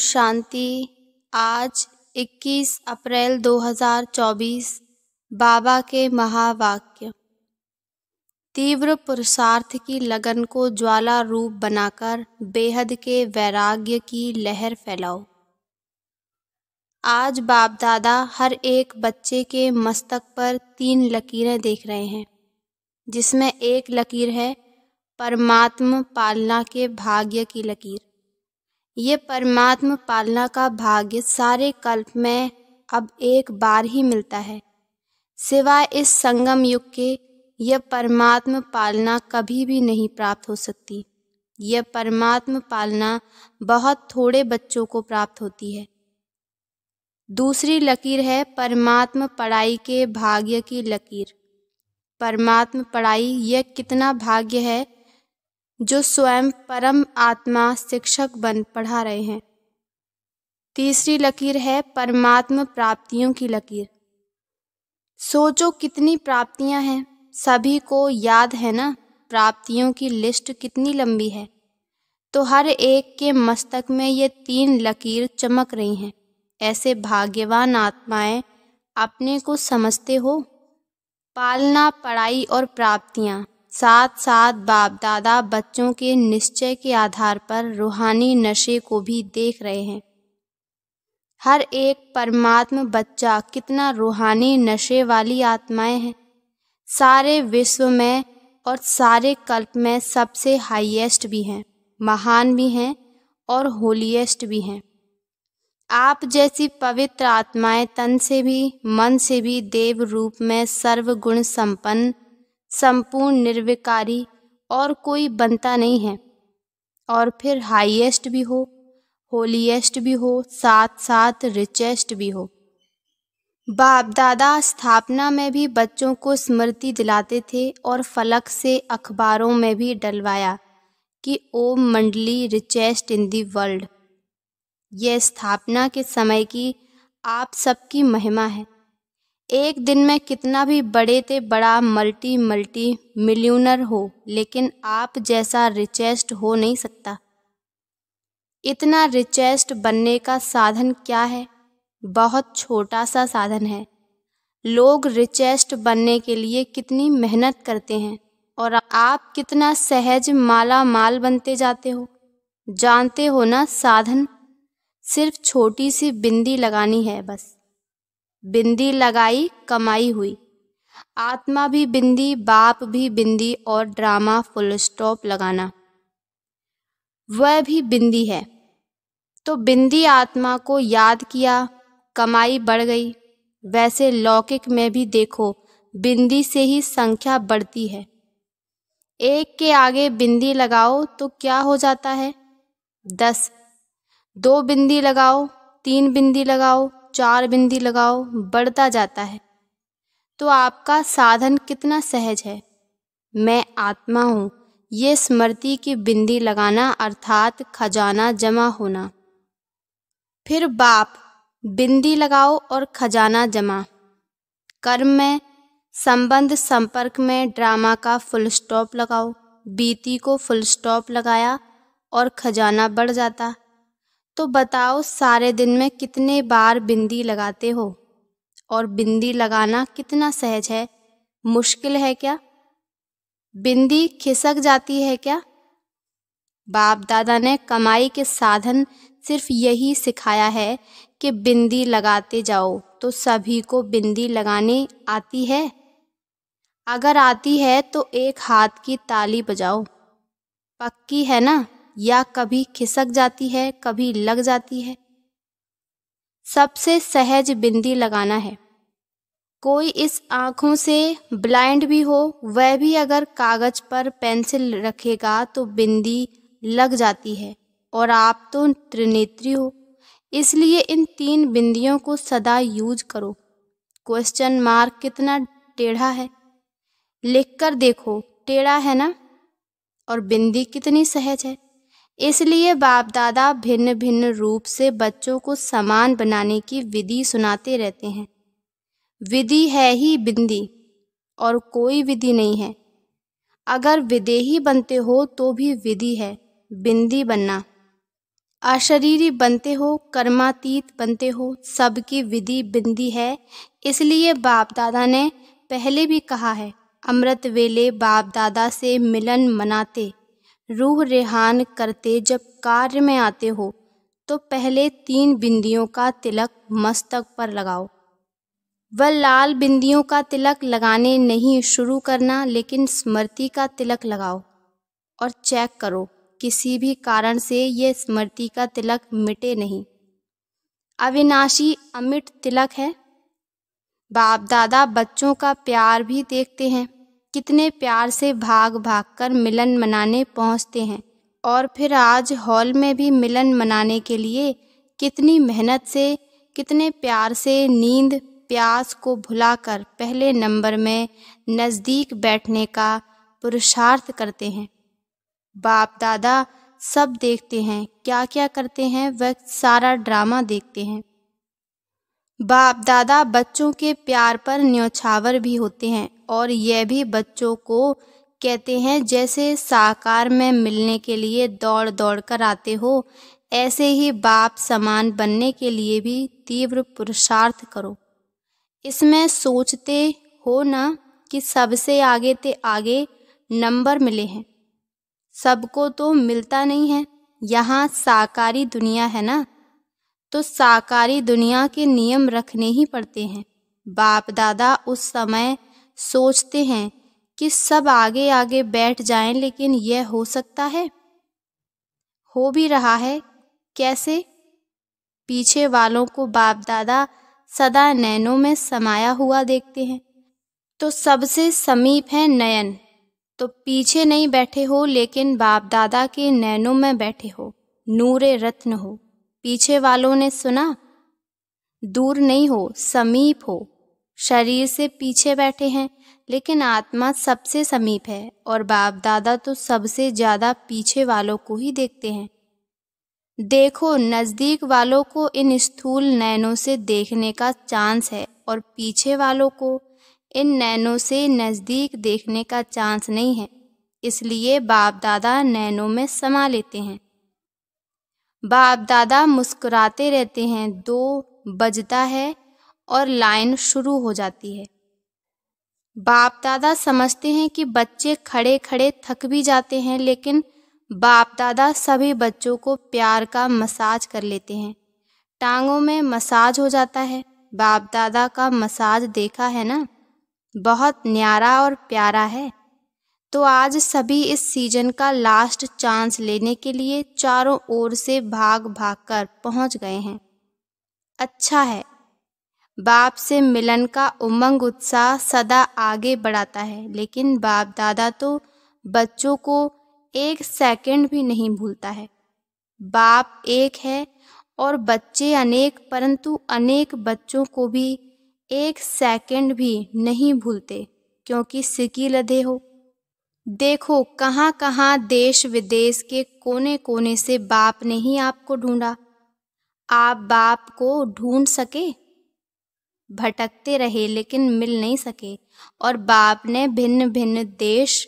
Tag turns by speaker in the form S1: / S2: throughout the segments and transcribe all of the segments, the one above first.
S1: शांति आज 21 अप्रैल 2024 बाबा के महावाक्य तीव्र पुरुषार्थ की लगन को ज्वाला रूप बनाकर बेहद के वैराग्य की लहर फैलाओ आज बाप दादा हर एक बच्चे के मस्तक पर तीन लकीरें देख रहे हैं जिसमें एक लकीर है परमात्म पालना के भाग्य की लकीर ये परमात्म पालना का भाग्य सारे कल्प में अब एक बार ही मिलता है सिवाय इस संगम युग के यह परमात्म पालना कभी भी नहीं प्राप्त हो सकती यह परमात्म पालना बहुत थोड़े बच्चों को प्राप्त होती है दूसरी लकीर है परमात्म पढ़ाई के भाग्य की लकीर परमात्म पढ़ाई यह कितना भाग्य है जो स्वयं परम आत्मा शिक्षक बन पढ़ा रहे हैं तीसरी लकीर है परमात्म प्राप्तियों की लकीर सोचो कितनी प्राप्तियां हैं सभी को याद है ना प्राप्तियों की लिस्ट कितनी लंबी है तो हर एक के मस्तक में ये तीन लकीर चमक रही हैं ऐसे भाग्यवान आत्माएं अपने को समझते हो पालना पढ़ाई और प्राप्तियां साथ साथ बाप दादा बच्चों के निश्चय के आधार पर रूहानी नशे को भी देख रहे हैं हर एक परमात्म बच्चा कितना रूहानी नशे वाली आत्माएं हैं सारे विश्व में और सारे कल्प में सबसे हाईएस्ट भी हैं महान भी हैं और होलीएस्ट भी हैं आप जैसी पवित्र आत्माएं तन से भी मन से भी देव रूप में सर्वगुण संपन्न संपूर्ण निर्विकारी और कोई बनता नहीं है और फिर हाईएस्ट भी हो होलीएस्ट भी हो साथ साथ रिचेस्ट भी हो बाप दादा स्थापना में भी बच्चों को स्मृति दिलाते थे और फलक से अखबारों में भी डलवाया कि ओम मंडली रिचेस्ट इन दी वर्ल्ड यह स्थापना के समय की आप सबकी महिमा है एक दिन में कितना भी बड़े ते बड़ा मल्टी मल्टी मिलियनर हो लेकिन आप जैसा रिचेस्ट हो नहीं सकता इतना रिचेस्ट बनने का साधन क्या है बहुत छोटा सा साधन है लोग रिचेस्ट बनने के लिए कितनी मेहनत करते हैं और आप कितना सहज माला माल बनते जाते हो जानते हो ना साधन सिर्फ छोटी सी बिंदी लगानी है बस बिंदी लगाई कमाई हुई आत्मा भी बिंदी बाप भी बिंदी और ड्रामा फुल स्टॉप लगाना वह भी बिंदी है तो बिंदी आत्मा को याद किया कमाई बढ़ गई वैसे लौकिक में भी देखो बिंदी से ही संख्या बढ़ती है एक के आगे बिंदी लगाओ तो क्या हो जाता है दस दो बिंदी लगाओ तीन बिंदी लगाओ चार बिंदी लगाओ बढ़ता जाता है तो आपका साधन कितना सहज है मैं आत्मा हूँ ये स्मृति की बिंदी लगाना अर्थात खजाना जमा होना फिर बाप बिंदी लगाओ और खजाना जमा कर्म में संबंध संपर्क में ड्रामा का फुल स्टॉप लगाओ बीती को फुल स्टॉप लगाया और खजाना बढ़ जाता तो बताओ सारे दिन में कितने बार बिंदी लगाते हो और बिंदी लगाना कितना सहज है मुश्किल है क्या बिंदी खिसक जाती है क्या बाप दादा ने कमाई के साधन सिर्फ यही सिखाया है कि बिंदी लगाते जाओ तो सभी को बिंदी लगाने आती है अगर आती है तो एक हाथ की ताली बजाओ पक्की है ना या कभी खिसक जाती है कभी लग जाती है सबसे सहज बिंदी लगाना है कोई इस आँखों से ब्लाइंड भी हो वह भी अगर कागज पर पेंसिल रखेगा तो बिंदी लग जाती है और आप तो त्रिनेत्री हो इसलिए इन तीन बिंदियों को सदा यूज करो क्वेश्चन मार्क कितना टेढ़ा है लिख कर देखो टेढ़ा है ना और बिंदी कितनी सहज है इसलिए बाप दादा भिन्न भिन्न रूप से बच्चों को समान बनाने की विधि सुनाते रहते हैं विधि है ही बिंदी और कोई विधि नहीं है अगर विदेही बनते हो तो भी विधि है बिंदी बनना अशरीरी बनते हो कर्मातीत बनते हो सबकी विधि बिंदी है इसलिए बाप दादा ने पहले भी कहा है अमृत वेले बाप दादा से मिलन मनाते रूह रेहान करते जब कार्य में आते हो तो पहले तीन बिंदियों का तिलक मस्तक पर लगाओ वह लाल बिंदियों का तिलक लगाने नहीं शुरू करना लेकिन स्मृति का तिलक लगाओ और चेक करो किसी भी कारण से यह स्मृति का तिलक मिटे नहीं अविनाशी अमिट तिलक है बाप दादा बच्चों का प्यार भी देखते हैं कितने प्यार से भाग भाग कर मिलन मनाने पहुंचते हैं और फिर आज हॉल में भी मिलन मनाने के लिए कितनी मेहनत से कितने प्यार से नींद प्यास को भुलाकर पहले नंबर में नज़दीक बैठने का पुरुषार्थ करते हैं बाप दादा सब देखते हैं क्या क्या करते हैं वह सारा ड्रामा देखते हैं बाप दादा बच्चों के प्यार पर न्योछावर भी होते हैं और यह भी बच्चों को कहते हैं जैसे साकार में मिलने के लिए दौड़ दौड़ कर आते हो ऐसे ही बाप समान बनने के लिए भी तीव्र पुरुषार्थ करो इसमें सोचते हो ना कि सबसे आगे ते आगे नंबर मिले हैं सबको तो मिलता नहीं है यहाँ साकारी दुनिया है ना तो साकारी दुनिया के नियम रखने ही पड़ते हैं बाप दादा उस समय सोचते हैं कि सब आगे आगे बैठ जाएं लेकिन यह हो सकता है हो भी रहा है कैसे पीछे वालों को बाप दादा सदा नैनों में समाया हुआ देखते हैं तो सबसे समीप है नयन तो पीछे नहीं बैठे हो लेकिन बाप दादा के नैनों में बैठे हो नूरे रत्न हो पीछे वालों ने सुना दूर नहीं हो समीप हो शरीर से पीछे बैठे हैं लेकिन आत्मा सबसे समीप है और बाप दादा तो सबसे ज़्यादा पीछे वालों को ही देखते हैं देखो नज़दीक वालों को इन स्थूल नैनों से देखने का चांस है और पीछे वालों को इन नैनों से नज़दीक देखने का चांस नहीं है इसलिए बाप दादा नैनों में समा लेते हैं बाप दादा मुस्कुराते रहते हैं दो बजता है और लाइन शुरू हो जाती है बाप दादा समझते हैं कि बच्चे खड़े खड़े थक भी जाते हैं लेकिन बाप दादा सभी बच्चों को प्यार का मसाज कर लेते हैं टांगों में मसाज हो जाता है बाप दादा का मसाज देखा है ना बहुत न्यारा और प्यारा है तो आज सभी इस सीजन का लास्ट चांस लेने के लिए चारों ओर से भाग भाग कर पहुँच गए हैं अच्छा है बाप से मिलन का उमंग उत्साह सदा आगे बढ़ाता है लेकिन बाप दादा तो बच्चों को एक सेकंड भी नहीं भूलता है बाप एक है और बच्चे अनेक परंतु अनेक बच्चों को भी एक सेकंड भी नहीं भूलते क्योंकि सिकी लदे हो देखो कहाँ कहाँ देश विदेश के कोने कोने से बाप ने ही आपको ढूंढा आप बाप को ढूंढ सके भटकते रहे लेकिन मिल नहीं सके और बाप ने भिन्न भिन्न देश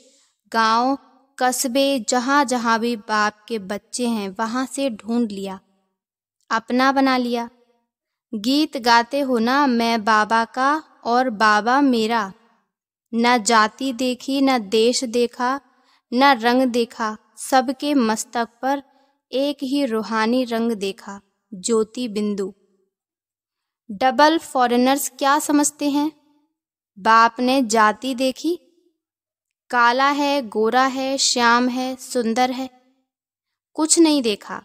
S1: गांव, कस्बे जहाँ जहाँ भी बाप के बच्चे हैं वहाँ से ढूंढ लिया अपना बना लिया गीत गाते हो ना मैं बाबा का और बाबा मेरा न जाति देखी न देश देखा न रंग देखा सबके मस्तक पर एक ही रूहानी रंग देखा ज्योति बिंदु डबल फॉरेनर्स क्या समझते हैं बाप ने जाति देखी काला है गोरा है श्याम है सुंदर है कुछ नहीं देखा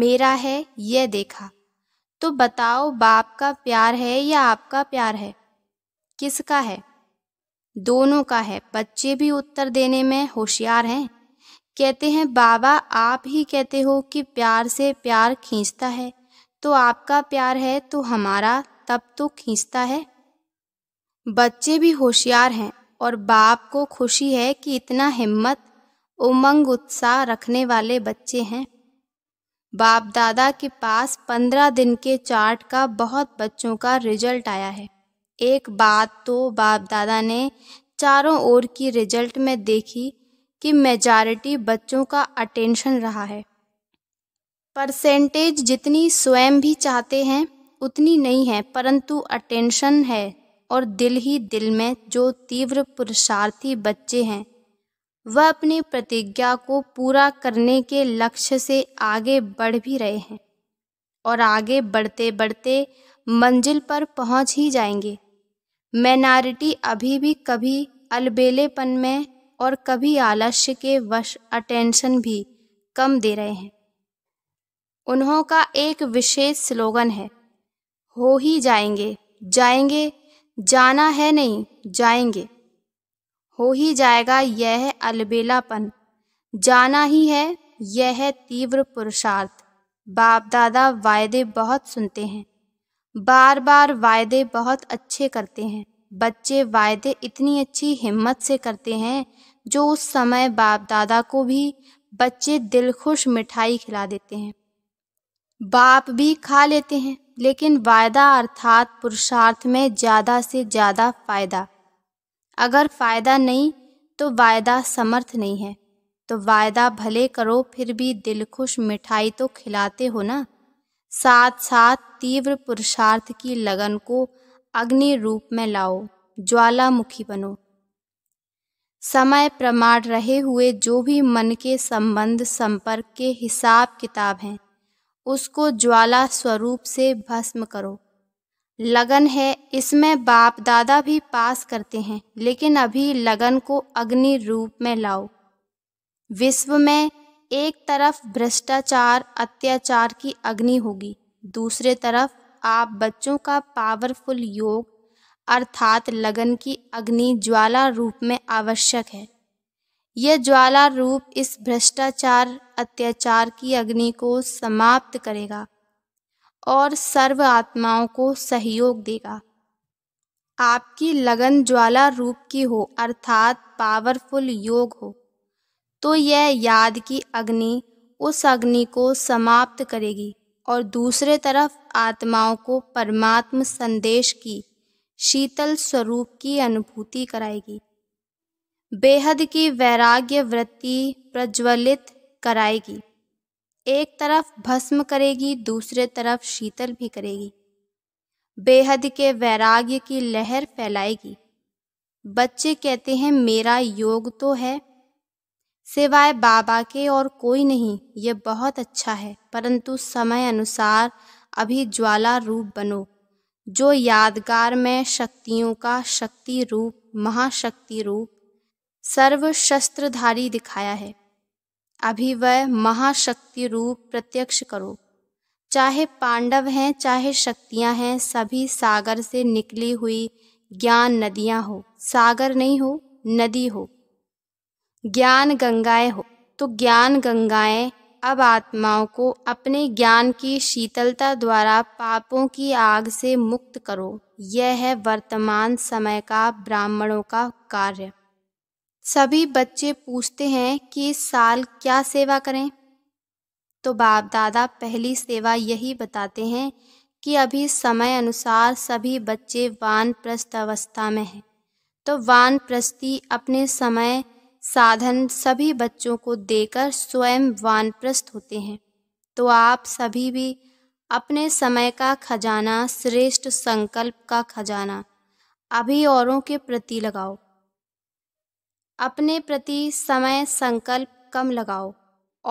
S1: मेरा है यह देखा तो बताओ बाप का प्यार है या आपका प्यार है किसका है दोनों का है बच्चे भी उत्तर देने में होशियार हैं कहते हैं बाबा आप ही कहते हो कि प्यार से प्यार खींचता है तो आपका प्यार है तो हमारा तब तो खींचता है बच्चे भी होशियार हैं और बाप को खुशी है कि इतना हिम्मत उमंग उत्साह रखने वाले बच्चे हैं बाप दादा के पास पंद्रह दिन के चार्ट का बहुत बच्चों का रिजल्ट आया है एक बात तो बाप दादा ने चारों ओर की रिजल्ट में देखी कि मेजॉरिटी बच्चों का अटेंशन रहा है परसेंटेज जितनी स्वयं भी चाहते हैं उतनी नहीं है परंतु अटेंशन है और दिल ही दिल में जो तीव्र पुरुषार्थी बच्चे हैं वह अपनी प्रतिज्ञा को पूरा करने के लक्ष्य से आगे बढ़ भी रहे हैं और आगे बढ़ते बढ़ते मंजिल पर पहुंच ही जाएंगे मैनॉरिटी अभी भी कभी अलबेलेपन में और कभी आलस्य के वश अटेंशन भी कम दे रहे हैं उन्हों का एक विशेष स्लोगन है हो ही जाएंगे जाएंगे जाना है नहीं जाएंगे हो ही जाएगा यह अलबेलापन जाना ही है यह है तीव्र पुरुषार्थ बाप दादा वायदे बहुत सुनते हैं बार बार वायदे बहुत अच्छे करते हैं बच्चे वायदे इतनी अच्छी हिम्मत से करते हैं जो उस समय बाप दादा को भी बच्चे दिल खुश मिठाई खिला देते हैं बाप भी खा लेते हैं लेकिन वायदा अर्थात पुरुषार्थ में ज़्यादा से ज़्यादा फायदा अगर फ़ायदा नहीं तो वायदा समर्थ नहीं है तो वायदा भले करो फिर भी दिल खुश मिठाई तो खिलाते हो ना साथ साथ तीव्र पुरुषार्थ की लगन को अग्नि रूप में लाओ ज्वालामुखी बनो समय प्रमाण रहे हुए जो भी मन के संबंध संपर्क के हिसाब किताब हैं उसको ज्वाला स्वरूप से भस्म करो लगन है इसमें बाप दादा भी पास करते हैं लेकिन अभी लगन को अग्नि रूप में लाओ विश्व में एक तरफ भ्रष्टाचार अत्याचार की अग्नि होगी दूसरे तरफ आप बच्चों का पावरफुल योग अर्थात लगन की अग्नि ज्वाला रूप में आवश्यक है यह ज्वाला रूप इस भ्रष्टाचार अत्याचार की अग्नि को समाप्त करेगा और सर्व आत्माओं को सहयोग देगा आपकी लगन ज्वाला रूप की हो अर्थात पावरफुल योग हो तो यह याद की अग्नि उस अग्नि को समाप्त करेगी और दूसरे तरफ आत्माओं को परमात्म संदेश की शीतल स्वरूप की अनुभूति कराएगी बेहद की वैराग्य वृत्ति प्रज्वलित कराएगी एक तरफ भस्म करेगी दूसरे तरफ शीतल भी करेगी बेहद के वैराग्य की लहर फैलाएगी बच्चे कहते हैं मेरा योग तो है सिवाय बाबा के और कोई नहीं ये बहुत अच्छा है परंतु समय अनुसार अभी ज्वाला रूप बनो जो यादगार में शक्तियों का शक्ति रूप महाशक्ति रूप सर्व शस्त्रधारी दिखाया है अभी वह महाशक्ति रूप प्रत्यक्ष करो चाहे पांडव हैं चाहे शक्तियां हैं सभी सागर से निकली हुई ज्ञान नदियां हो सागर नहीं हो नदी हो ज्ञान गंगाएं हो तो ज्ञान गंगाएं अब आत्माओं को अपने ज्ञान की शीतलता द्वारा पापों की आग से मुक्त करो यह है वर्तमान समय का ब्राह्मणों का कार्य सभी बच्चे पूछते हैं कि इस साल क्या सेवा करें तो बाप दादा पहली सेवा यही बताते हैं कि अभी समय अनुसार सभी बच्चे वानप्रस्थ अवस्था में हैं तो वानप्रस्थी अपने समय साधन सभी बच्चों को देकर स्वयं प्रस्त होते हैं तो आप सभी भी अपने समय का खजाना श्रेष्ठ संकल्प का खजाना अभी औरों के प्रति लगाओ अपने प्रति समय संकल्प कम लगाओ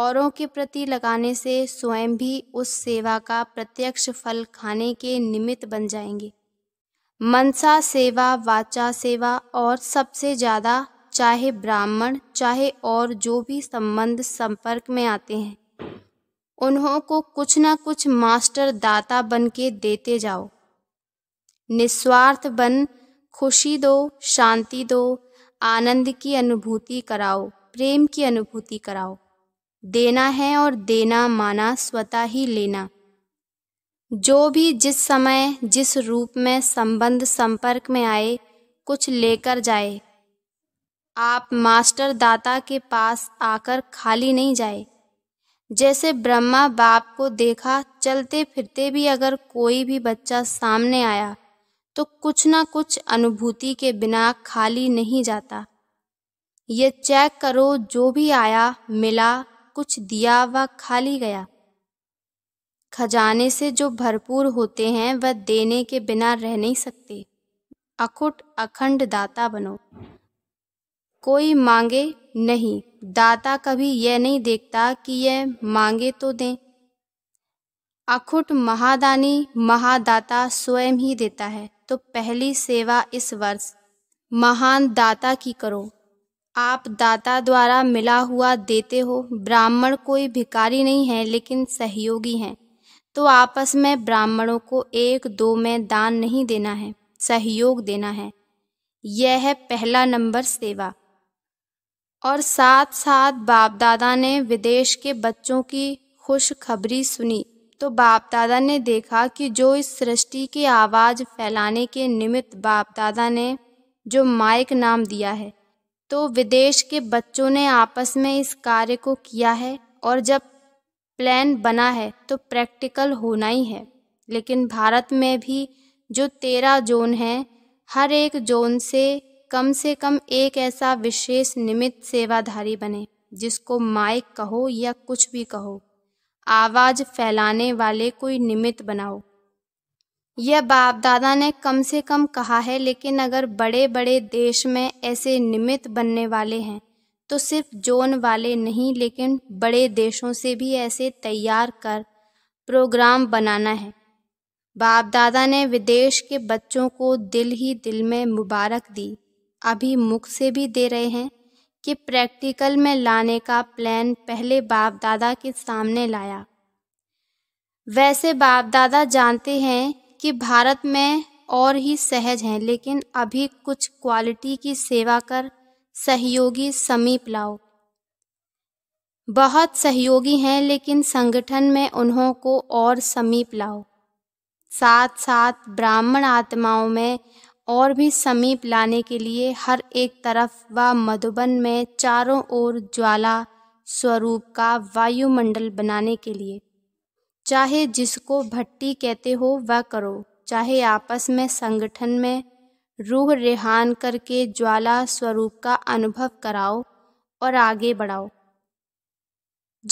S1: औरों के प्रति लगाने से स्वयं भी उस सेवा का प्रत्यक्ष फल खाने के निमित्त बन जाएंगे मनसा सेवा वाचा सेवा और सबसे ज़्यादा चाहे ब्राह्मण चाहे और जो भी संबंध संपर्क में आते हैं उन्हों को कुछ ना कुछ मास्टर दाता बन के देते जाओ निस्वार्थ बन खुशी दो शांति दो आनंद की अनुभूति कराओ प्रेम की अनुभूति कराओ देना है और देना माना स्वतः ही लेना जो भी जिस समय जिस रूप में संबंध संपर्क में आए कुछ लेकर जाए आप मास्टर दाता के पास आकर खाली नहीं जाए जैसे ब्रह्मा बाप को देखा चलते फिरते भी अगर कोई भी बच्चा सामने आया तो कुछ ना कुछ अनुभूति के बिना खाली नहीं जाता ये चेक करो जो भी आया मिला कुछ दिया व खाली गया खजाने से जो भरपूर होते हैं वह देने के बिना रह नहीं सकते अखुट अखंड दाता बनो कोई मांगे नहीं दाता कभी यह नहीं देखता कि यह मांगे तो दें अखुट महादानी महादाता स्वयं ही देता है तो पहली सेवा इस वर्ष महान दाता की करो आप दाता द्वारा मिला हुआ देते हो ब्राह्मण कोई भिकारी नहीं है लेकिन सहयोगी हैं तो आपस में ब्राह्मणों को एक दो में दान नहीं देना है सहयोग देना है यह है पहला नंबर सेवा और साथ साथ बाप दादा ने विदेश के बच्चों की खुशखबरी सुनी तो बाप दादा ने देखा कि जो इस सृष्टि की आवाज़ फैलाने के निमित्त बाप दादा ने जो माइक नाम दिया है तो विदेश के बच्चों ने आपस में इस कार्य को किया है और जब प्लान बना है तो प्रैक्टिकल होना ही है लेकिन भारत में भी जो तेरह जोन हैं हर एक जोन से कम से कम एक ऐसा विशेष निमित्त सेवाधारी बने जिसको माइक कहो या कुछ भी कहो आवाज फैलाने वाले कोई निमित्त बनाओ यह बाप दादा ने कम से कम कहा है लेकिन अगर बड़े बड़े देश में ऐसे निमित्त बनने वाले हैं तो सिर्फ जोन वाले नहीं लेकिन बड़े देशों से भी ऐसे तैयार कर प्रोग्राम बनाना है बाप दादा ने विदेश के बच्चों को दिल ही दिल में मुबारक दी अभी मुख से भी दे रहे हैं कि प्रैक्टिकल में लाने का प्लान पहले बाप दादा के सामने लाया वैसे बाप दादा जानते हैं कि भारत में और ही सहज हैं लेकिन अभी कुछ क्वालिटी की सेवा कर सहयोगी समीप लाओ बहुत सहयोगी हैं लेकिन संगठन में उन्हों को और समीप लाओ साथ साथ ब्राह्मण आत्माओं में और भी समीप लाने के लिए हर एक तरफ व मधुबन में चारों ओर ज्वाला स्वरूप का वायुमंडल बनाने के लिए चाहे जिसको भट्टी कहते हो वह करो चाहे आपस में संगठन में रूह रिहान करके ज्वाला स्वरूप का अनुभव कराओ और आगे बढ़ाओ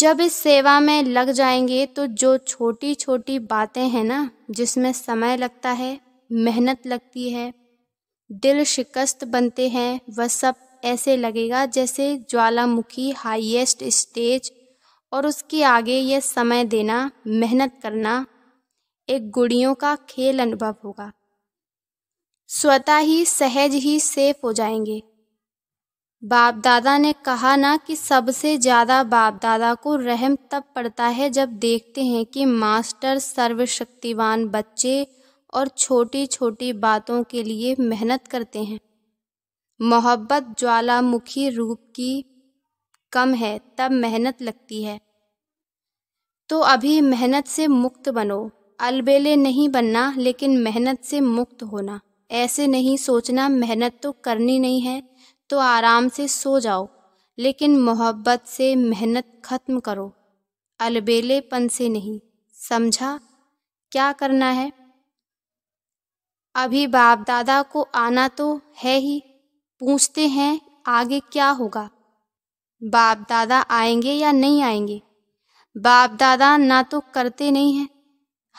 S1: जब इस सेवा में लग जाएंगे तो जो छोटी छोटी बातें हैं ना जिसमें समय लगता है मेहनत लगती है दिल शिकस्त बनते हैं वह सब ऐसे लगेगा जैसे ज्वालामुखी हाईएस्ट स्टेज और उसके आगे यह समय देना मेहनत करना एक गुड़ियों का खेल अनुभव होगा स्वतः ही सहज ही सेफ हो जाएंगे बाप दादा ने कहा ना कि सबसे ज़्यादा बाप दादा को रहम तब पड़ता है जब देखते हैं कि मास्टर सर्वशक्तिवान बच्चे और छोटी छोटी बातों के लिए मेहनत करते हैं मोहब्बत ज्वालामुखी रूप की कम है तब मेहनत लगती है तो अभी मेहनत से मुक्त बनो अलबेले नहीं बनना लेकिन मेहनत से मुक्त होना ऐसे नहीं सोचना मेहनत तो करनी नहीं है तो आराम से सो जाओ लेकिन मोहब्बत से मेहनत ख़त्म करो अलबेलेपन से नहीं समझा क्या करना है अभी बाप दादा को आना तो है ही पूछते हैं आगे क्या होगा बाप दादा आएंगे या नहीं आएंगे बाप दादा ना तो करते नहीं हैं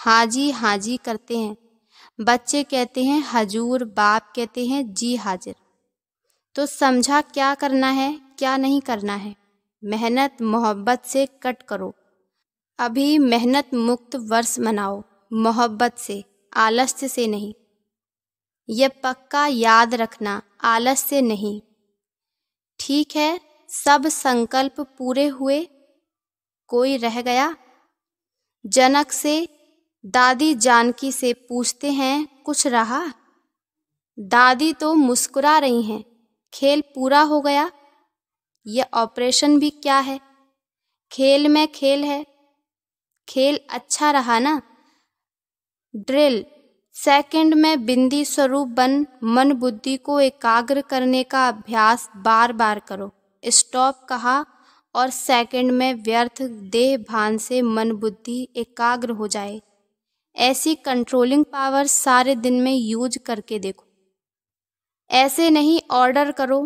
S1: हाजी हाजी करते हैं बच्चे कहते हैं हजूर बाप कहते हैं जी हाजिर तो समझा क्या करना है क्या नहीं करना है मेहनत मोहब्बत से कट करो अभी मेहनत मुक्त वर्ष मनाओ मोहब्बत से आलस्य से नहीं यह पक्का याद रखना आलस से नहीं ठीक है सब संकल्प पूरे हुए कोई रह गया जनक से दादी जानकी से पूछते हैं कुछ रहा दादी तो मुस्कुरा रही हैं खेल पूरा हो गया यह ऑपरेशन भी क्या है खेल में खेल है खेल अच्छा रहा ना ड्रिल सेकंड में बिंदी स्वरूप बन मन बुद्धि को एकाग्र करने का अभ्यास बार बार करो स्टॉप कहा और सेकंड में व्यर्थ देह भान से मन बुद्धि एकाग्र हो जाए ऐसी कंट्रोलिंग पावर सारे दिन में यूज करके देखो ऐसे नहीं ऑर्डर करो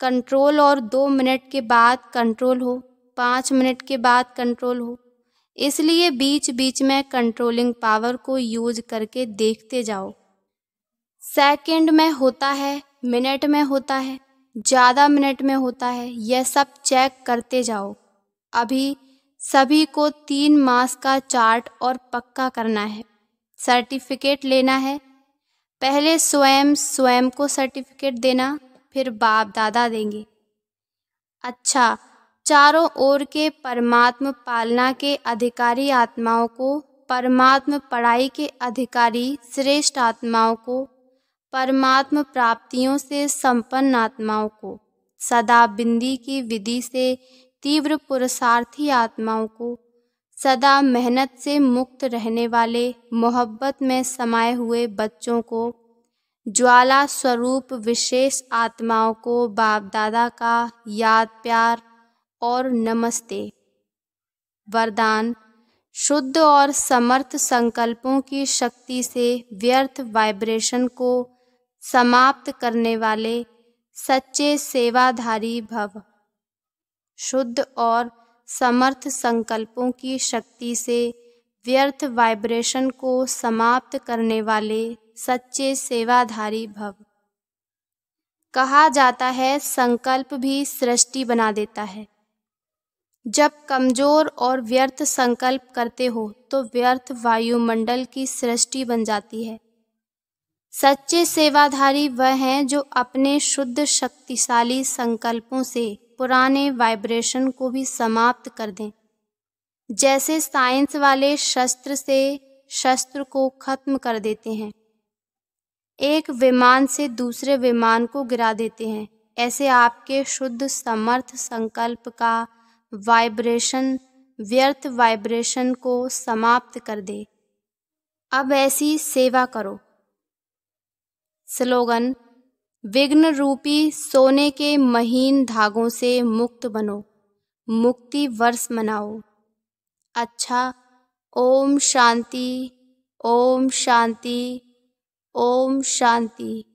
S1: कंट्रोल और दो मिनट के बाद कंट्रोल हो पाँच मिनट के बाद कंट्रोल हो इसलिए बीच बीच में कंट्रोलिंग पावर को यूज करके देखते जाओ सेकंड में होता है मिनट में होता है ज़्यादा मिनट में होता है यह सब चेक करते जाओ अभी सभी को तीन मास का चार्ट और पक्का करना है सर्टिफिकेट लेना है पहले स्वयं स्वयं को सर्टिफिकेट देना फिर बाप दादा देंगे अच्छा चारों ओर के परमात्म पालना के अधिकारी आत्माओं को परमात्म पढ़ाई के अधिकारी श्रेष्ठ आत्माओं को परमात्म प्राप्तियों से संपन्न आत्माओं को सदा बिंदी की विधि से तीव्र पुरुषार्थी आत्माओं को सदा मेहनत से मुक्त रहने वाले मोहब्बत में समाये हुए बच्चों को ज्वाला स्वरूप विशेष आत्माओं को बाप दादा का याद प्यार और नमस्ते वरदान शुद्ध और समर्थ संकल्पों की शक्ति से व्यर्थ वाइब्रेशन को समाप्त करने वाले सच्चे सेवाधारी भव शुद्ध और समर्थ संकल्पों की शक्ति से व्यर्थ वाइब्रेशन को समाप्त करने वाले सच्चे सेवाधारी भव कहा जाता है संकल्प भी सृष्टि बना देता है जब कमज़ोर और व्यर्थ संकल्प करते हो तो व्यर्थ वायुमंडल की सृष्टि बन जाती है सच्चे सेवाधारी वह हैं जो अपने शुद्ध शक्तिशाली संकल्पों से पुराने वाइब्रेशन को भी समाप्त कर दें जैसे साइंस वाले शस्त्र से शस्त्र को खत्म कर देते हैं एक विमान से दूसरे विमान को गिरा देते हैं ऐसे आपके शुद्ध समर्थ संकल्प का वाइब्रेशन व्यर्थ वाइब्रेशन को समाप्त कर दे अब ऐसी सेवा करो स्लोगन विघ्न रूपी सोने के महीन धागों से मुक्त बनो मुक्ति वर्ष मनाओ अच्छा ओम शांति ओम शांति ओम शांति